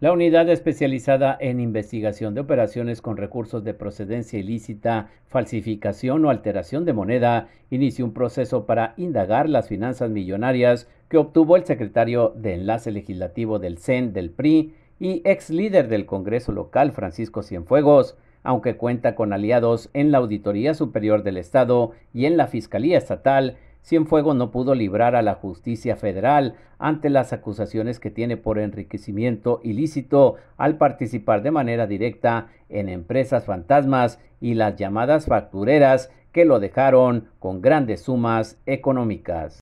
La unidad especializada en investigación de operaciones con recursos de procedencia ilícita, falsificación o alteración de moneda inició un proceso para indagar las finanzas millonarias que obtuvo el secretario de Enlace Legislativo del CEN del PRI y ex líder del Congreso local Francisco Cienfuegos, aunque cuenta con aliados en la Auditoría Superior del Estado y en la Fiscalía Estatal, Cienfuegos no pudo librar a la justicia federal ante las acusaciones que tiene por enriquecimiento ilícito al participar de manera directa en empresas fantasmas y las llamadas factureras que lo dejaron con grandes sumas económicas.